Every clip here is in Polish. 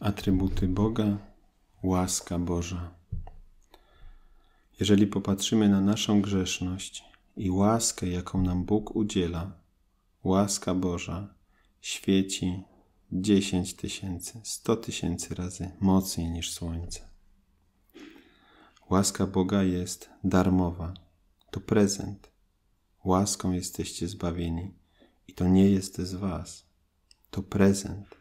Atrybuty Boga, łaska Boża. Jeżeli popatrzymy na naszą grzeszność i łaskę, jaką nam Bóg udziela, łaska Boża świeci 10 tysięcy, 100 tysięcy razy mocniej niż słońce. Łaska Boga jest darmowa, to prezent. Łaską jesteście zbawieni i to nie jest z Was, to prezent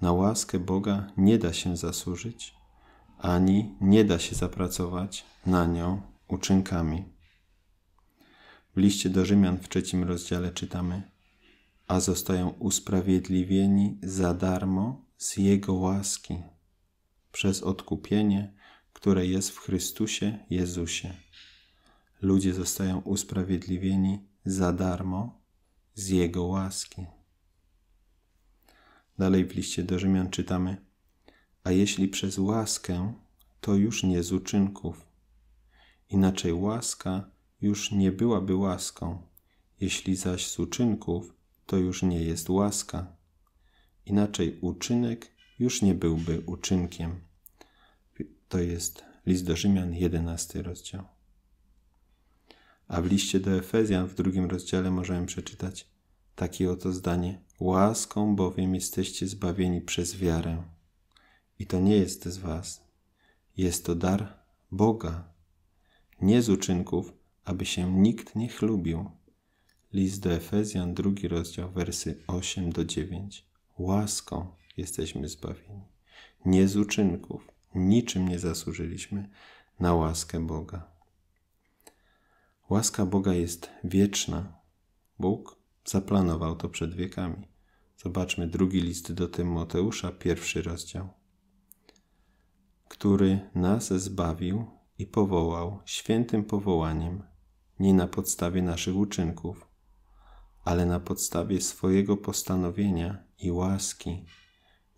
na łaskę Boga nie da się zasłużyć, ani nie da się zapracować na nią uczynkami. W liście do Rzymian w trzecim rozdziale czytamy: A zostają usprawiedliwieni za darmo z Jego łaski, przez odkupienie, które jest w Chrystusie Jezusie. Ludzie zostają usprawiedliwieni za darmo z Jego łaski. Dalej w liście do Rzymian czytamy: A jeśli przez łaskę, to już nie z uczynków. Inaczej łaska już nie byłaby łaską, jeśli zaś z uczynków, to już nie jest łaska. Inaczej uczynek już nie byłby uczynkiem. To jest list do Rzymian, jedenasty rozdział. A w liście do Efezjan w drugim rozdziale możemy przeczytać: takie oto zdanie: Łaską bowiem jesteście zbawieni przez wiarę. I to nie jest z Was. Jest to dar Boga, nie z uczynków, aby się nikt nie chlubił. List do Efezjan, drugi rozdział, wersy 8 do 9. Łaską jesteśmy zbawieni. Nie z uczynków, niczym nie zasłużyliśmy na łaskę Boga. Łaska Boga jest wieczna. Bóg Zaplanował to przed wiekami. Zobaczmy drugi list do Tymoteusza, pierwszy rozdział. Który nas zbawił i powołał świętym powołaniem, nie na podstawie naszych uczynków, ale na podstawie swojego postanowienia i łaski,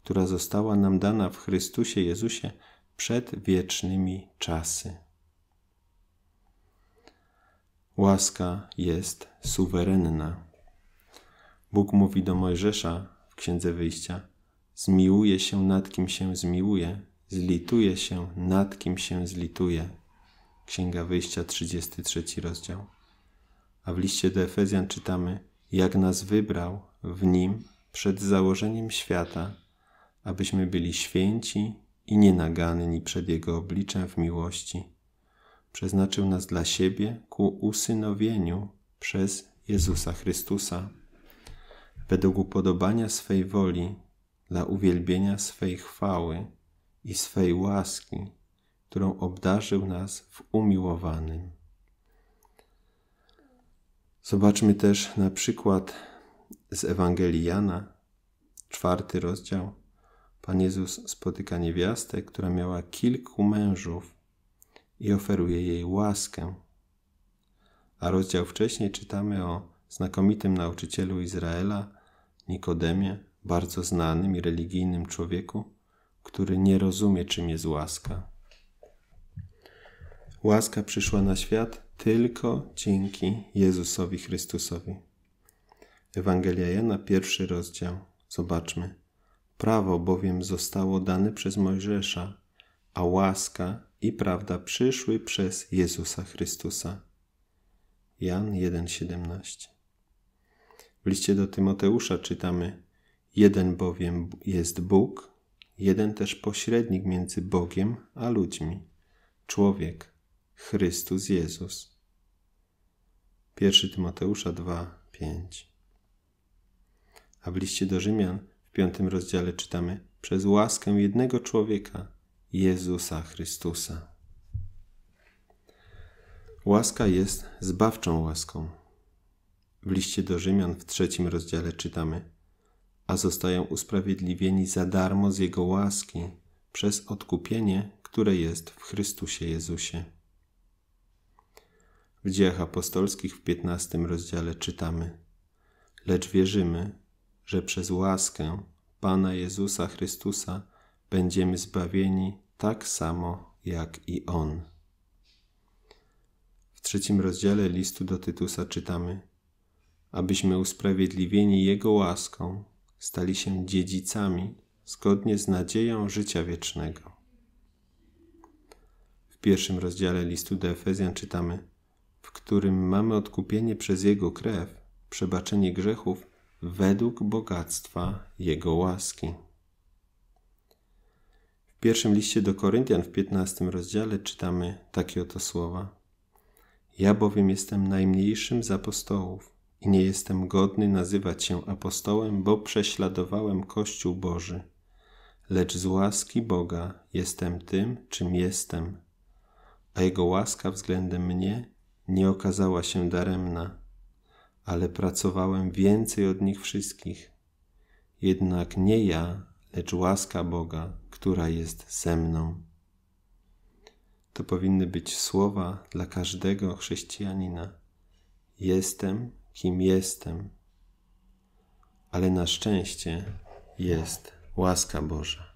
która została nam dana w Chrystusie Jezusie przed wiecznymi czasy. Łaska jest suwerenna. Bóg mówi do Mojżesza w Księdze Wyjścia: Zmiłuje się nad kim się zmiłuje, zlituje się nad kim się zlituje. Księga Wyjścia, 33 rozdział. A w liście do Efezjan czytamy: Jak nas wybrał w nim przed założeniem świata, abyśmy byli święci i nienaganni przed Jego obliczem w miłości. Przeznaczył nas dla siebie ku usynowieniu przez Jezusa Chrystusa według upodobania swej woli, dla uwielbienia swej chwały i swej łaski, którą obdarzył nas w umiłowanym. Zobaczmy też na przykład z Ewangelii Jana, czwarty rozdział. Pan Jezus spotyka niewiastę, która miała kilku mężów i oferuje jej łaskę. A rozdział wcześniej czytamy o znakomitym nauczycielu Izraela, Nikodemie, bardzo znanym i religijnym człowieku, który nie rozumie, czym jest łaska. Łaska przyszła na świat tylko dzięki Jezusowi Chrystusowi. Ewangelia Jana, pierwszy rozdział. Zobaczmy. Prawo bowiem zostało dane przez Mojżesza, a łaska i prawda przyszły przez Jezusa Chrystusa. Jan 1:17 w liście do Tymoteusza czytamy: Jeden bowiem jest Bóg, jeden też pośrednik między Bogiem a ludźmi człowiek, Chrystus Jezus. 1 Tymoteusza 2:5. A w liście do Rzymian w piątym rozdziale czytamy: Przez łaskę jednego człowieka, Jezusa Chrystusa. Łaska jest zbawczą łaską. W liście do Rzymian w trzecim rozdziale czytamy: A zostają usprawiedliwieni za darmo z Jego łaski przez odkupienie, które jest w Chrystusie Jezusie. W Dziejach Apostolskich w piętnastym rozdziale czytamy: Lecz wierzymy, że przez łaskę Pana Jezusa Chrystusa będziemy zbawieni tak samo jak i On. W trzecim rozdziale listu do Tytusa czytamy: abyśmy usprawiedliwieni Jego łaską stali się dziedzicami zgodnie z nadzieją życia wiecznego. W pierwszym rozdziale listu do Efezjan czytamy, w którym mamy odkupienie przez Jego krew, przebaczenie grzechów według bogactwa Jego łaski. W pierwszym liście do Koryntian w 15 rozdziale czytamy takie oto słowa. Ja bowiem jestem najmniejszym z apostołów, i nie jestem godny nazywać się apostołem, bo prześladowałem Kościół Boży. Lecz z łaski Boga jestem tym, czym jestem, a Jego łaska względem mnie nie okazała się daremna, ale pracowałem więcej od nich wszystkich. Jednak nie ja, lecz łaska Boga, która jest ze mną. To powinny być słowa dla każdego chrześcijanina. Jestem kim jestem, ale na szczęście jest łaska Boża.